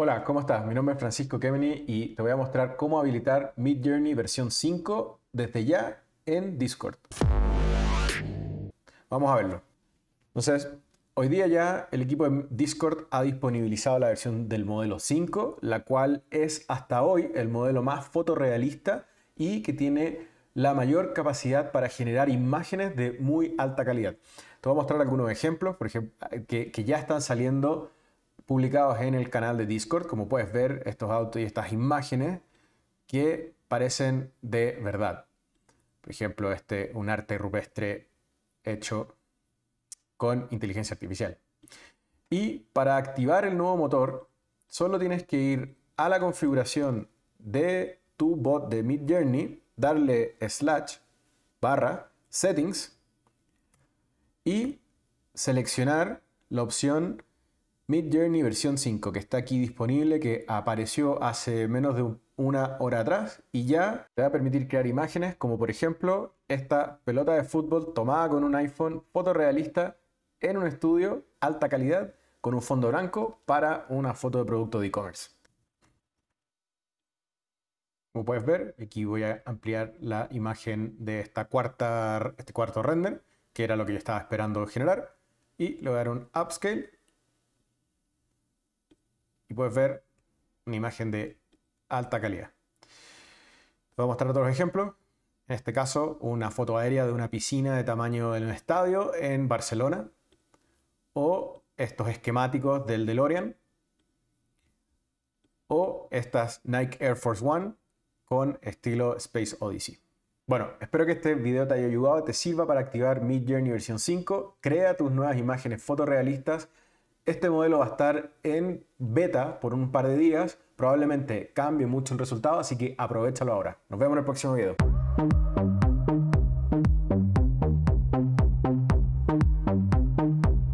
Hola, ¿cómo estás? Mi nombre es Francisco Kemeny y te voy a mostrar cómo habilitar Mid Journey versión 5 desde ya en Discord. Vamos a verlo. Entonces, hoy día ya el equipo de Discord ha disponibilizado la versión del modelo 5, la cual es hasta hoy el modelo más fotorrealista y que tiene la mayor capacidad para generar imágenes de muy alta calidad. Te voy a mostrar algunos ejemplos por ejemplo, que, que ya están saliendo publicados en el canal de Discord, como puedes ver, estos autos y estas imágenes que parecen de verdad. Por ejemplo, este, un arte rupestre hecho con inteligencia artificial. Y para activar el nuevo motor, solo tienes que ir a la configuración de tu bot de Mid Journey, darle slash barra settings y seleccionar la opción Mid Journey versión 5, que está aquí disponible, que apareció hace menos de una hora atrás y ya te va a permitir crear imágenes como por ejemplo esta pelota de fútbol tomada con un iPhone fotorrealista en un estudio alta calidad con un fondo blanco para una foto de producto de e-commerce. Como puedes ver, aquí voy a ampliar la imagen de esta cuarta, este cuarto render, que era lo que yo estaba esperando generar, y le voy a dar un upscale y puedes ver una imagen de alta calidad. Te voy a mostrar otros ejemplos. En este caso, una foto aérea de una piscina de tamaño en un estadio en Barcelona. O estos esquemáticos del DeLorean. O estas Nike Air Force One con estilo Space Odyssey. Bueno, espero que este video te haya ayudado, te sirva para activar Mid Journey versión 5, crea tus nuevas imágenes fotorrealistas este modelo va a estar en beta por un par de días. Probablemente cambie mucho el resultado, así que aprovechalo ahora. Nos vemos en el próximo video.